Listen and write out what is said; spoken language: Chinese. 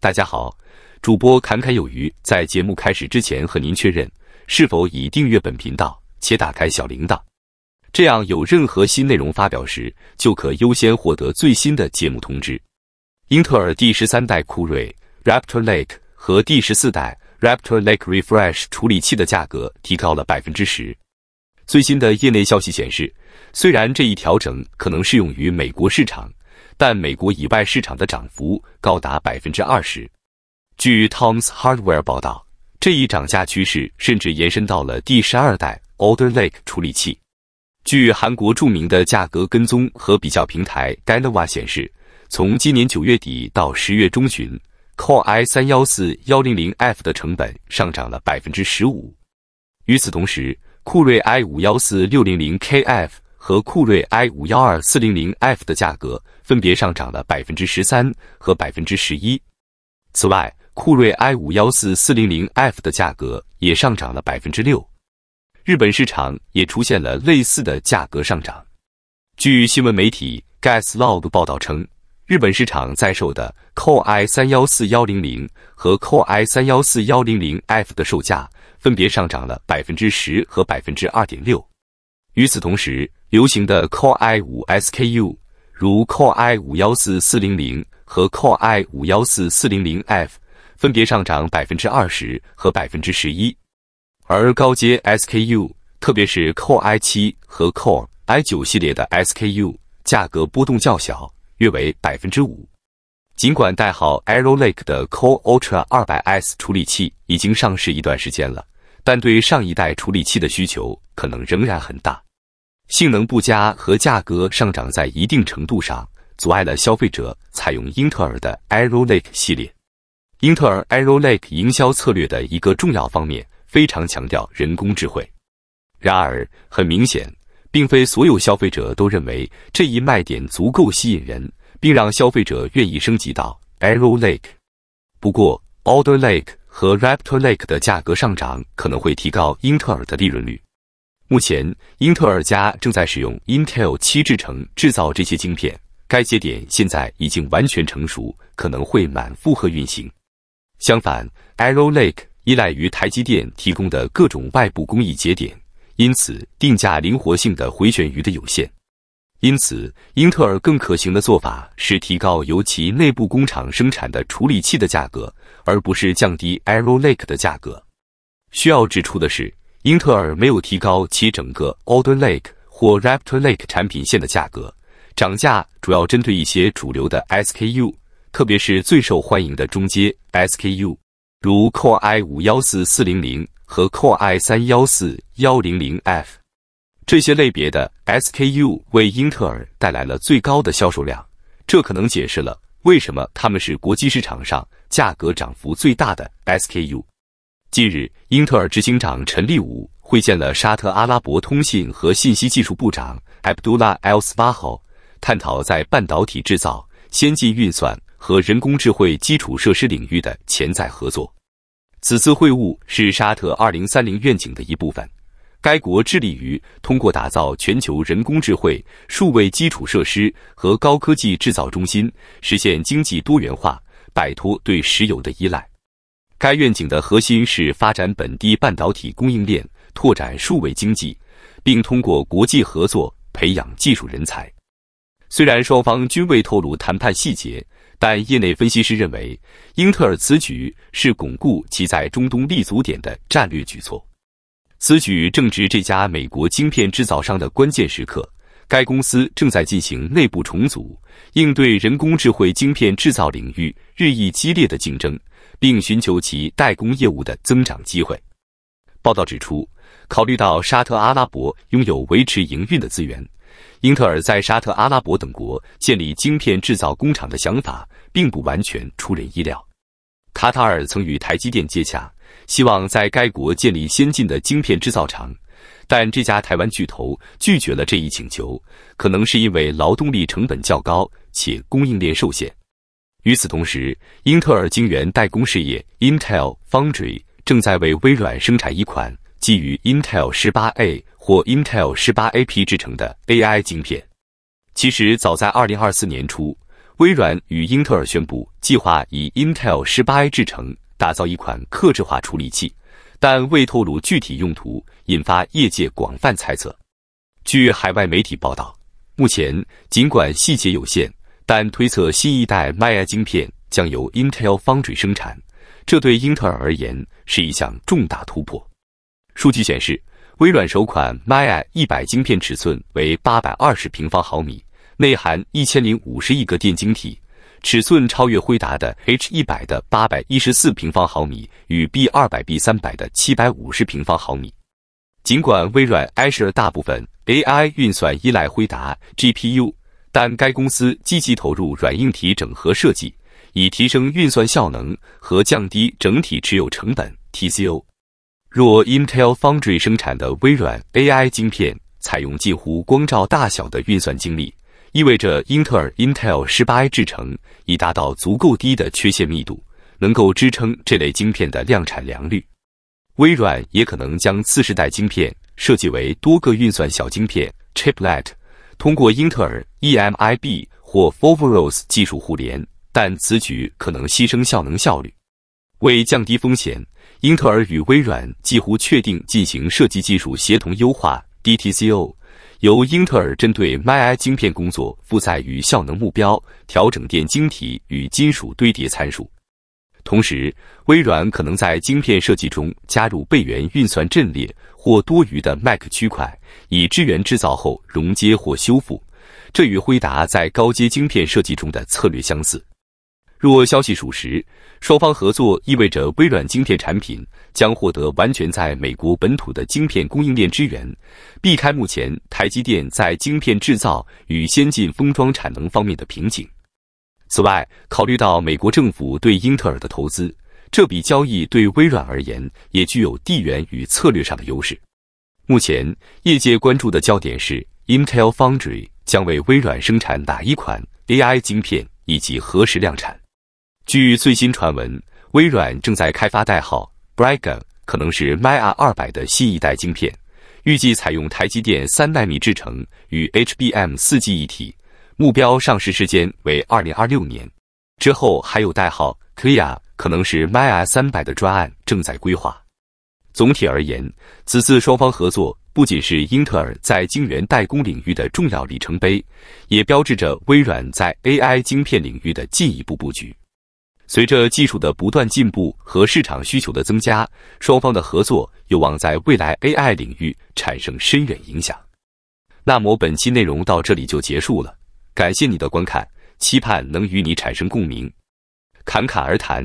大家好，主播侃侃有余。在节目开始之前，和您确认是否已订阅本频道且打开小铃铛，这样有任何新内容发表时，就可优先获得最新的节目通知。英特尔第十三代酷睿 Raptor Lake 和第十四代 Raptor Lake Refresh 处理器的价格提高了百分之十。最新的业内消息显示，虽然这一调整可能适用于美国市场。但美国以外市场的涨幅高达百分之二十。据 Tom's Hardware 报道，这一涨价趋势甚至延伸到了第十二代 Alder Lake 处理器。据韩国著名的价格跟踪和比较平台 Genova 显示，从今年九月底到十月中旬，Core i 三幺四幺零零 F 的成本上涨了百分之十五。与此同时，酷睿 i 五幺四六零零 K F。和酷睿 i 五幺二四零零 F 的价格分别上涨了百分之十三和百分之十一。此外，酷睿 i 五幺四四零零 F 的价格也上涨了百分之六。日本市场也出现了类似的价格上涨。据新闻媒体 Gas Log 报道称，日本市场在售的 o i 三幺四幺零零和 o i 三幺四幺零零 F 的售价分别上涨了百分之十和百分之二点六。与此同时，流行的 Core i5 SKU，如 Core i5 14400和 Core i5 14400F，分别上涨百分之二十和百分之十一。而高阶 SKU，特别是 Core i7 和 Core i9 系列的 SKU，价格波动较小，约为百分之五。尽管代号 Arrow Lake 的 Core Ultra 200S 处理器已经上市一段时间了，但对上一代处理器的需求可能仍然很大。性能不佳和价格上涨在一定程度上阻碍了消费者采用英特尔的 Arrow Lake 系列。英特尔 Arrow Lake 营销策略的一个重要方面非常强调人工智慧。然而，很明显，并非所有消费者都认为这一卖点足够吸引人，并让消费者愿意升级到 Arrow Lake。不过 a l d e r Lake 和 Raptor Lake 的价格上涨可能会提高英特尔的利润率。目前，英特尔家正在使用 Intel 7制程制造这些晶片。该节点现在已经完全成熟，可能会满负荷运行。相反，Arrow Lake 依赖于台积电提供的各种外部工艺节点，因此定价灵活性的回旋余的有限。因此，英特尔更可行的做法是提高由其内部工厂生产的处理器的价格，而不是降低 Arrow Lake 的价格。需要指出的是。英特尔没有提高其整个 Alder Lake 或 Raptor Lake 产品线的价格，涨价主要针对一些主流的 SKU，特别是最受欢迎的中阶 SKU，如 Core i5 14400和 Core i3 14100F。这些类别的 SKU 为英特尔带来了最高的销售量，这可能解释了为什么他们是国际市场上价格涨幅最大的 SKU。近日，英特尔执行长陈立武会见了沙特阿拉伯通信和信息技术部长艾卜杜拉·阿尔斯巴后，探讨在半导体制造、先进运算和人工智慧基础设施领域的潜在合作。此次会晤是沙特2030愿景的一部分。该国致力于通过打造全球人工智慧、数位基础设施和高科技制造中心，实现经济多元化，摆脱对石油的依赖。该愿景的核心是发展本地半导体供应链，拓展数位经济，并通过国际合作培养技术人才。虽然双方均未透露谈判细节，但业内分析师认为，英特尔此举是巩固其在中东立足点的战略举措。此举正值这家美国晶片制造商的关键时刻，该公司正在进行内部重组，应对人工智能晶片制造领域日益激烈的竞争。并寻求其代工业务的增长机会。报道指出，考虑到沙特阿拉伯拥有维持营运的资源，英特尔在沙特阿拉伯等国建立晶片制造工厂的想法并不完全出人意料。卡塔尔曾与台积电接洽，希望在该国建立先进的晶片制造厂，但这家台湾巨头拒绝了这一请求，可能是因为劳动力成本较高且供应链受限。与此同时，英特尔晶圆代工事业 Intel Foundry 正在为微软生产一款基于 Intel 18A 或 Intel 18AP 制成的 AI 晶片。其实，早在2024年初，微软与英特尔宣布计划以 Intel 18A 制成打造一款克制化处理器，但未透露具体用途，引发业界广泛猜测。据海外媒体报道，目前尽管细节有限。但推测新一代 Mya a 芯片将由 Intel 方 y 生产，这对英特尔而言是一项重大突破。数据显示，微软首款 Mya a 100晶片尺寸为820平方毫米，内含1050亿个电晶体，尺寸超越辉达的 H100 的814平方毫米与 B200、B300 的750平方毫米。尽管微软 Azure 大部分 AI 运算依赖辉达 GPU。但该公司积极投入软硬体整合设计，以提升运算效能和降低整体持有成本 （TCO）。若 Intel Foundry 生产的微软 AI 晶片采用近乎光照大小的运算精力，意味着英特尔 Intel 十八 A 制程已达到足够低的缺陷密度，能够支撑这类晶片的量产良率。微软也可能将次世代晶片设计为多个运算小晶片 （Chiplet）。通过英特尔 EMIB 或 f o v e r o s 技术互联，但此举可能牺牲效能效率。为降低风险，英特尔与微软几乎确定进行设计技术协同优化 （DTCO），由英特尔针对 MI 晶片工作负载与效能目标调整电晶体与金属堆叠参数，同时微软可能在晶片设计中加入背源运算阵列。或多余的 Mac 区块以支援制造后熔接或修复，这与辉达在高阶晶片设计中的策略相似。若消息属实，双方合作意味着微软晶片产品将获得完全在美国本土的晶片供应链支援，避开目前台积电在晶片制造与先进封装产能方面的瓶颈。此外，考虑到美国政府对英特尔的投资。这笔交易对微软而言也具有地缘与策略上的优势。目前，业界关注的焦点是 Intel Foundry 将为微软生产哪一款 AI 芯片以及何时量产。据最新传闻，微软正在开发代号 Bragan，可能是 m y a 二百的新一代芯片，预计采用台积电三纳米制程与 HBM 四 G 一体，目标上市时间为二零二六年。之后还有代号 Clear。可能是 My 阿三百的专案正在规划。总体而言，此次双方合作不仅是英特尔在晶圆代工领域的重要里程碑，也标志着微软在 AI 晶片领域的进一步布局。随着技术的不断进步和市场需求的增加，双方的合作有望在未来 AI 领域产生深远影响。那么本期内容到这里就结束了，感谢你的观看，期盼能与你产生共鸣。侃侃而谈。